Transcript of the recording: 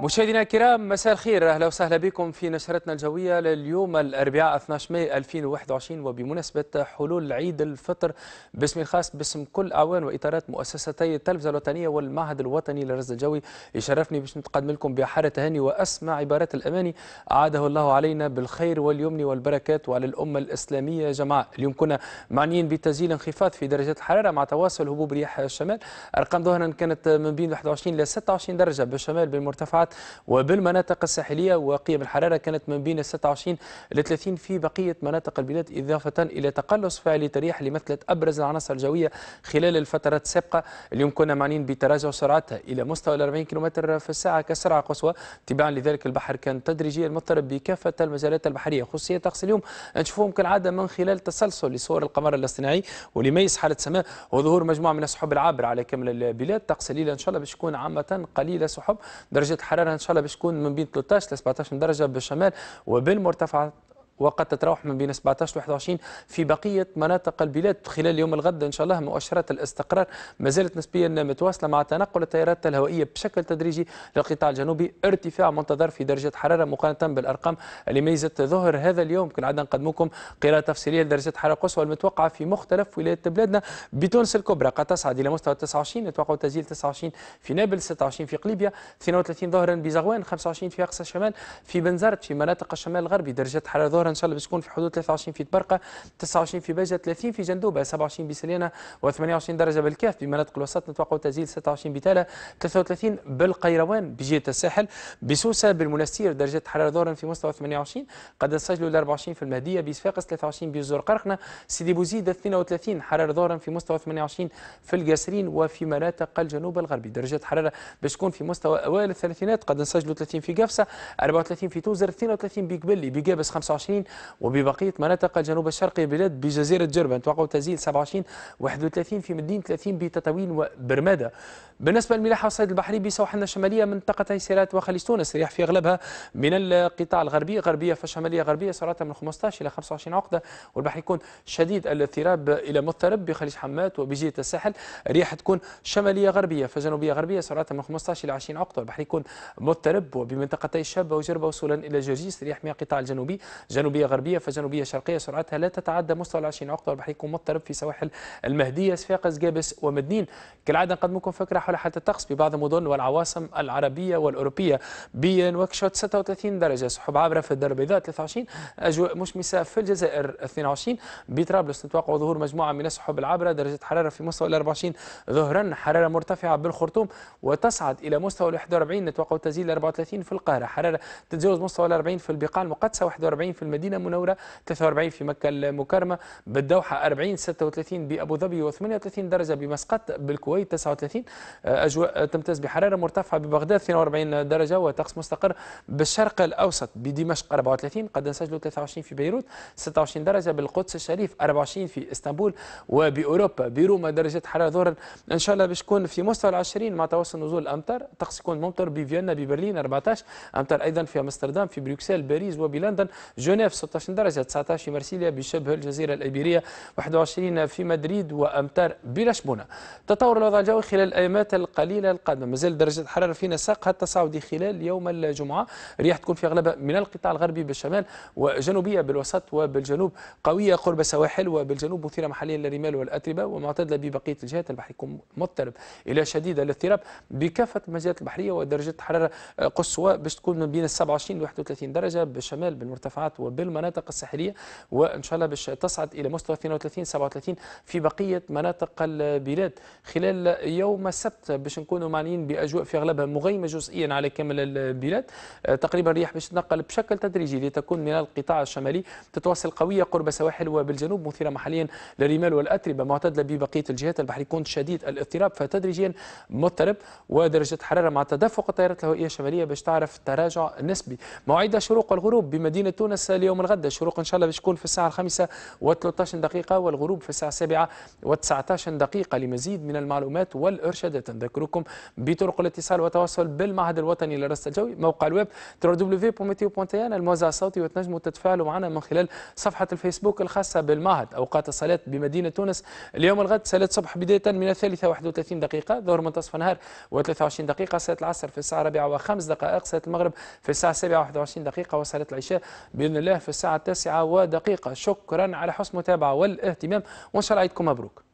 مشاهدينا الكرام مساء الخير اهلا وسهلا بكم في نشرتنا الجويه لليوم الاربعاء 12 ماي 2021 وبمناسبه حلول عيد الفطر باسمي الخاص باسم كل اعوان واطارات مؤسستي التلفزه الوطنيه والمعهد الوطني للرصد الجوي يشرفني باش نتقدم لكم بحاره تهاني واسمع عبارات الاماني اعاده الله علينا بالخير واليمن والبركات وعلى الامه الاسلاميه جمعاء اليوم كنا معنيين بتسجيل انخفاض في درجات الحراره مع تواصل هبوب رياح الشمال ارقام ظهرا كانت من بين 21 ل 26 درجه بالشمال بالمرتفعات الرباط وبالمناطق الساحلية وقيم الحرارة كانت من بين 26 ل 30 في بقية مناطق البلاد إضافة إلى تقلص فعلي الرياح اللي مثلت أبرز العناصر الجوية خلال الفترات السابقة اليوم كنا معنيين بتراجع سرعتها إلى مستوى 40 كم في الساعة كسرعة قصوى تباعا لذلك البحر كان تدريجيا مضطرب بكافة المجالات البحرية خصوصية طقس اليوم نشوفهم كالعادة من خلال تسلسل لصور القمر الاصطناعي ولميز حالة سماء وظهور مجموعة من السحب العابرة على كامل البلاد طقس ليلا إن شاء الله باش يكون عامة قليلة سحب درجة حرارة الحراره ان شاء الله باش تكون من بين 13 ل 17 درجه بالشمال وبالمرتفعات وقد تتراوح من بين 17 و 21 في بقية مناطق البلاد خلال يوم الغد إن شاء الله مؤشرات الاستقرار ما زالت نسبيا متواصلة مع تنقل التيارات الهوائية بشكل تدريجي للقطاع الجنوبي ارتفاع منتظر في درجة حرارة مقارنة بالأرقام اللي ميزت ظهر هذا اليوم نقدم نقدمكم قراءة تفصيلية لدرجة حرارة قصوى المتوقعة في مختلف ولايات بلادنا بتونس الكبرى قد تصعد إلى مستوى 29 نتوقع تسجيل 29 في نابلس 26 في قليبيا 32 ظهرا بزغوان 25 في أقصى الشمال في بنزرت في مناطق الشمال الغربي درجة حرارة ظهر ان شاء الله باش تكون في حدود 23 في تبرقه 29 في بجه 30 في جندوبه 27 بسليانه و28 درجه بالكاف بمناطق الوسط نتوقع تسجيل 26 بتاله 33 بالقيروان بجهه الساحل بسوسه بالمنستير درجه حراره ظهرا في مستوى 28 قد تسجلوا 24 في المهديه بصفاقس 23 بزور قرقنه سيدي بوزيد 32 حراره ظهرا في مستوى 28 في القاسرين وفي مناطق الجنوب الغربي درجه حراره باش تكون في مستوى اوائل الثلاثينات قد نسجلوا 30 في قفصه 34 في توزر 32 بقبلي بقابس 25 20 وببقية مناطق الجنوب الشرقي البلاد بجزيرة جربة توقع تزيل 27 31 في مدينة 30 بتطاوين وبرمادة بالنسبة للملاحة والصيد البحري بسواحلنا الشمالية منطقتي سيرات وخليج تونس رياح في أغلبها من القطاع الغربي غربية فالشمالية غربية سرعتها من 15 إلى 25 عقدة والبحر يكون شديد الاضطراب إلى مضطرب بخليج حمات وبجهة الساحل رياح تكون شمالية غربية فجنوبية غربية سرعتها من 15 إلى 20 عقدة والبحر يكون مضطرب وبمنطقتي الشابة وجربة وصولا إلى جرجيس رياح من القطاع الجنوبي جنوب جنوبية غربية فجنوبية شرقية سرعتها لا تتعدى مستوى 20 عقدة والبحر يكون مضطرب في سواحل المهدية صفاقس جابس ومدنين كالعادة نقدمكم فكرة حول حالة الطقس ببعض المدن والعواصم العربية والأوروبية وكشوت 36 درجة سحب عابرة في الدار البيضاء 23 أجواء مشمسة في الجزائر 22 بطرابلس نتوقع ظهور مجموعة من السحب العابرة درجة حرارة في مستوى ال 24 ظهرا حرارة مرتفعة بالخرطوم وتصعد إلى مستوى ال 41 نتوقع تزيد 34 في القاهرة حرارة تتجاوز مستوى ال 40 في البقاع المقدسة 41 في المدينة المدينه المنوره 43 في مكه المكرمه بالدوحه 40 36 بابو ظبي و38 درجه بمسقط بالكويت 39 آه، اجواء تمتاز بحراره مرتفعه ببغداد 42 درجه وطقس مستقر بالشرق الاوسط بدمشق 34 قد نسجلوا 23 في بيروت 26 درجه بالقدس الشريف 24 في اسطنبول وباوروبا بروما درجه حراره ظهرا ان شاء الله باش تكون في مستوى العشرين مع توسع نزول الامطار الطقس يكون ممطر بفيينا ببرلين 14 امطار ايضا في امستردام في بروكسل باريس وبلندن جون هنا 16 درجة 19 في مرسيليا بشبه الجزيرة الإيبيرية 21 في مدريد وأمتار بلشبونة تطور الوضع الجوي خلال الأيامات القليلة القادمة مازال درجة الحرارة في نساقها التصاعدي خلال يوم الجمعة رياح تكون في أغلبها من القطاع الغربي بالشمال وجنوبية بالوسط وبالجنوب قوية قرب السواحل وبالجنوب مثيرة محليا للرمال والأتربة ومعتدلة ببقية الجهات البحر يكون مضطرب إلى شديد الاضطراب بكافة المجالات البحرية ودرجة الحرارة قصوى باش تكون من بين 27 ل 31 درجة بالشمال بالمرتفعات و وبالمناطق الساحليه وان شاء الله باش تصعد الى مستوى 32 37 في بقيه مناطق البلاد خلال يوم السبت باش نكونوا معنيين باجواء في اغلبها مغيمه جزئيا على كامل البلاد آه، تقريبا الرياح باش تنقل بشكل تدريجي لتكون من القطاع الشمالي تتواصل قويه قرب سواحل وبالجنوب مثيره محليا للرمال والاتربه معتدله ببقيه الجهات البحر يكون شديد الاضطراب فتدريجيا مضطرب ودرجه حراره مع تدفق التيارات الهوائيه الشماليه باش تعرف تراجع نسبي موعد الشروق والغروب بمدينه تونس اليوم الغد الشروق إن شاء الله باش يكون في الساعة الخامسة و13 دقيقة والغروب في الساعة السابعة و19 دقيقة لمزيد من المعلومات والإرشادات نذكركم بطرق الاتصال والتواصل بالمعهد الوطني للرصد الجوي موقع الويب www.meteo.in الموزع الصوتي وتنجموا تتفاعلوا معنا من خلال صفحة الفيسبوك الخاصة بالمعهد أوقات الصلاة بمدينة تونس اليوم الغد صلاة الصبح بداية من الثالثة 31 دقيقة ظهر منتصف النهار و23 دقيقة صلاة العصر في الساعة 4 و5 دقائق صلاة المغرب في الساعة 7 و21 دقيقة وصلاة العشاء بإذن الله الله في الساعة التاسعة ودقيقة شكرا على حسن المتابعة والاهتمام وإن شاء الله عيدكم مبروك